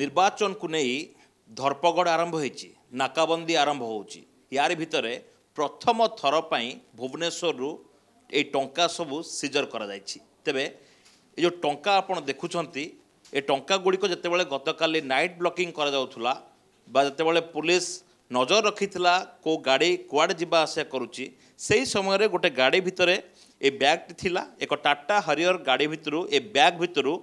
ନିର୍ବାଚନକୁ ନେଇ ଧରପଗଡ଼ ଆରମ୍ଭ ହୋଇଛି ନାକାବନ୍ଦୀ ଆରମ୍ଭ ହେଉଛି ୟାରି ଭିତରେ ପ୍ରଥମ ଥର ପାଇଁ ଭୁବନେଶ୍ୱରରୁ ଏଇ ଟଙ୍କା ସବୁ ସିଜର୍ କରାଯାଇଛି ତେବେ ଏ ଯେଉଁ ଟଙ୍କା ଆପଣ ଦେଖୁଛନ୍ତି ଏ ଟଙ୍କାଗୁଡ଼ିକ ଯେତେବେଳେ ଗତକାଲି ନାଇଟ୍ ବ୍ଲକିଂ କରାଯାଉଥିଲା ବା ଯେତେବେଳେ ପୋଲିସ୍ ନଜର ରଖିଥିଲା କେଉଁ ଗାଡ଼ି କୁଆଡ଼େ ଯିବା ଆସିବା କରୁଛି ସେହି ସମୟରେ ଗୋଟେ ଗାଡ଼ି ଭିତରେ ଏ ବ୍ୟାଗ୍ଟି ଥିଲା ଏକ ଟାଟା ହରିଅର ଗାଡ଼ି ଭିତରୁ ଏ ବ୍ୟାଗ୍ ଭିତରୁ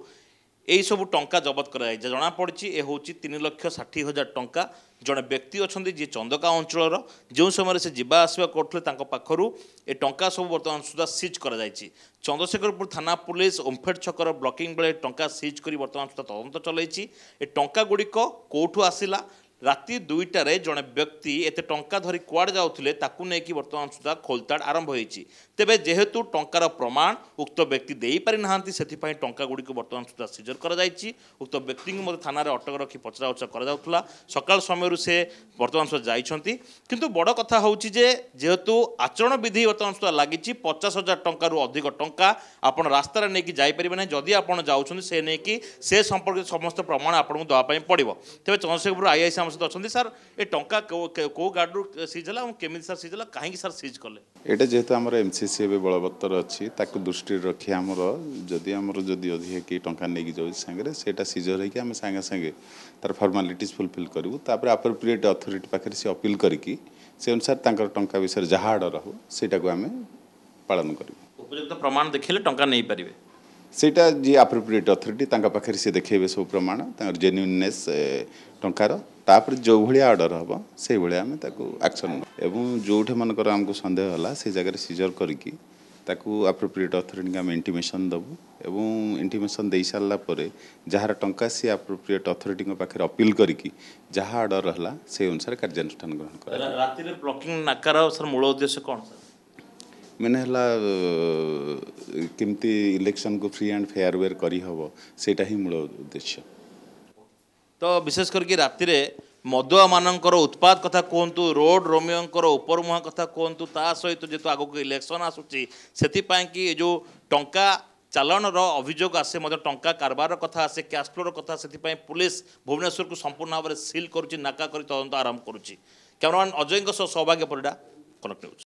ଏହିସବୁ ଟଙ୍କା ଜବତ କରାଯାଇଛି ଜଣାପଡ଼ିଛି ଏ ହେଉଛି ତିନି ଲକ୍ଷ ଷାଠିଏ ହଜାର ଟଙ୍କା ଜଣେ ବ୍ୟକ୍ତି ଅଛନ୍ତି ଯିଏ ଚନ୍ଦକା ଅଞ୍ଚଳର ଯେଉଁ ସମୟରେ ସେ ଯିବା ଆସିବା କରୁଥିଲେ ତାଙ୍କ ପାଖରୁ ଏ ଟଙ୍କା ସବୁ ବର୍ତ୍ତମାନ ସୁଦ୍ଧା ସିଜ୍ କରାଯାଇଛି ଚନ୍ଦ୍ରଶେଖରପୁର ଥାନା ପୁଲିସ୍ ଓମ୍ଫେଡ଼ ଛକର ବ୍ଲକିଂ ବେଳେ ଟଙ୍କା ସିଜ୍ କରି ବର୍ତ୍ତମାନ ସୁଦ୍ଧା ତଦନ୍ତ ଚଲାଇଛି ଏ ଟଙ୍କାଗୁଡ଼ିକ କେଉଁଠୁ ଆସିଲା ରାତି ଦୁଇଟାରେ ଜଣେ ବ୍ୟକ୍ତି ଏତେ ଟଙ୍କା ଧରି କୁଆଡ଼େ ଯାଉଥିଲେ ତାକୁ ନେଇକି ବର୍ତ୍ତମାନ ସୁଦ୍ଧା ଖୋଲତାଡ଼ ଆରମ୍ଭ ହୋଇଛି ତେବେ ଯେହେତୁ ଟଙ୍କାର ପ୍ରମାଣ ଉକ୍ତ ବ୍ୟକ୍ତି ଦେଇପାରିନାହାନ୍ତି ସେଥିପାଇଁ ଟଙ୍କାଗୁଡ଼ିକୁ ବର୍ତ୍ତମାନ ସୁଦ୍ଧା ସିଜର କରାଯାଇଛି ଉକ୍ତ ବ୍ୟକ୍ତିଙ୍କୁ ମଧ୍ୟ ଥାନାରେ ଅଟକ ରଖି ପଚରାଉଚରା କରାଯାଉଥିଲା ସକାଳ ସମୟରୁ ସେ ବର୍ତ୍ତମାନ ସୁଦ୍ଧା ଯାଇଛନ୍ତି କିନ୍ତୁ ବଡ଼ କଥା ହେଉଛି ଯେ ଯେହେତୁ ଆଚରଣ ବିଧି ବର୍ତ୍ତମାନ ସୁଦ୍ଧା ଲାଗିଛି ପଚାଶ ହଜାର ଟଙ୍କାରୁ ଅଧିକ ଟଙ୍କା ଆପଣ ରାସ୍ତାରେ ନେଇକି ଯାଇପାରିବେ ନାହିଁ ଯଦି ଆପଣ ଯାଉଛନ୍ତି ସେ ନେଇକି ସେ ସମ୍ପର୍କିତ ସମସ୍ତ ପ୍ରମାଣ ଆପଣଙ୍କୁ ଦେବା ପାଇଁ ପଡ଼ିବ ତେବେ ଚନ୍ଦ୍ରଶେଖରପୁର ଆଇଆଇସି ଆମ ସହିତ ଅଛନ୍ତି ସାର୍ ଏ ଟଙ୍କା କେଉଁ ଗାର୍ଡ଼ରୁ ସିଜ୍ ହେଲା ଏବଂ କେମିତି ସାର୍ ସିଜ୍ ହେଲା କାହିଁକି ସାର୍ ସିଜ୍ କଲେ ଏଇଟା ଯେହେତୁ ଆମର ଏମ୍ ସି ସି ଏବେ ବଳବତ୍ତର ଅଛି ତାକୁ ଦୃଷ୍ଟିରେ ରଖି ଆମର ଯଦି ଆମର ଯଦି ଅଧିକା କେହି ଟଙ୍କା ନେଇକି ଯାଉଛି ସାଙ୍ଗରେ ସେଇଟା ସିଜର୍ ହେଇକି ଆମେ ସାଙ୍ଗେ ସାଙ୍ଗେ ତାର ଫର୍ମାଲିଟିଜ୍ ଫୁଲଫିଲ୍ କରିବୁ ତାପରେ ଆପ୍ରୋପ୍ରିଏଟ୍ ଅଥରିଟି ପାଖରେ ସେ ଅପିଲ୍ କରିକି ସେ ଅନୁସାରେ ତାଙ୍କର ଟଙ୍କା ବିଷୟରେ ଯାହା ଅର୍ଡ଼ର ହେବ ସେଇଟାକୁ ଆମେ ପାଳନ କରିବୁ ଉପଯୁକ୍ତ ପ୍ରମାଣ ଦେଖେଇଲେ ଟଙ୍କା ନେଇପାରିବେ ସେଇଟା ଯିଏ ଆପ୍ରୋପ୍ରିଏଟ୍ ଅଥରିଟି ତାଙ୍କ ପାଖରେ ସେ ଦେଖେଇବେ ସବୁ ପ୍ରମାଣ ତାଙ୍କର ଜେନ୍ୟୁନନେସ୍ ଟଙ୍କାର ତାପରେ ଯେଉଁଭଳିଆ ଅର୍ଡ଼ର ହେବ ସେଇଭଳିଆ ଆମେ ତାକୁ ଆକ୍ସନ୍ ଏବଂ ଯେଉଁଠି ମାନଙ୍କର ଆମକୁ ସନ୍ଦେହ ହେଲା ସେ ଜାଗାରେ ସିଜର କରିକି ତାକୁ ଆପ୍ରୋପ୍ରିଏଟ୍ ଅଥରିଟିକି ଆମେ ଇଣ୍ଟିମେସନ୍ ଦେବୁ ଏବଂ ଇଣ୍ଟିମେସନ୍ ଦେଇସାରିଲା ପରେ ଯାହାର ଟଙ୍କା ସିଏ ଆପ୍ରୋପ୍ରିଏଟ୍ ଅଥରିଟିଙ୍କ ପାଖରେ ଅପିଲ୍ କରିକି ଯାହା ଅର୍ଡ଼ର ରହିଲା ସେଇ ଅନୁସାରେ କାର୍ଯ୍ୟାନୁଷ୍ଠାନ ଗ୍ରହଣ କରା ରାତିରେ ବ୍ଲକିଂ ନାକାର ସାର୍ ମୂଳ ଉଦ୍ଦେଶ୍ୟ କ'ଣ ସାର୍ ମେନ୍ ହେଲା କେମିତି ଇଲେକ୍ସନକୁ ଫ୍ରି ଆଣ୍ଡ ଫେୟାର ୱେର୍ କରିହେବ ସେଇଟା ହିଁ ମୂଳ ଉଦ୍ଦେଶ୍ୟ ତ ବିଶେଷ କରିକି ରାତିରେ ମଦୁଆମାନଙ୍କର ଉତ୍ପାଦ କଥା କୁହନ୍ତୁ ରୋଡ୍ ରୋମିଓଙ୍କର ଉପରମୁହାଁ କଥା କୁହନ୍ତୁ ତା ସହିତ ଯେହେତୁ ଆଗକୁ ଇଲେକ୍ସନ୍ ଆସୁଛି ସେଥିପାଇଁ କି ଏ ଯେଉଁ ଟଙ୍କା ଚାଲାଣର ଅଭିଯୋଗ ଆସେ ମଧ୍ୟ ଟଙ୍କା କାରବାର କଥା ଆସେ କ୍ୟାସ୍ ଫ୍ଲୋର କଥା ସେଥିପାଇଁ ପୁଲିସ୍ ଭୁବନେଶ୍ୱରକୁ ସମ୍ପୂର୍ଣ୍ଣ ଭାବରେ ସିଲ୍ କରୁଛି ନାକା କରି ତଦନ୍ତ ଆରମ୍ଭ କରୁଛି କ୍ୟାମେରାମ୍ୟାନ୍ ଅଜୟଙ୍କ ସହ ସୌଭାଗ୍ୟ ପରିଡ଼ା କନେକ୍ଟ ହେଉଛି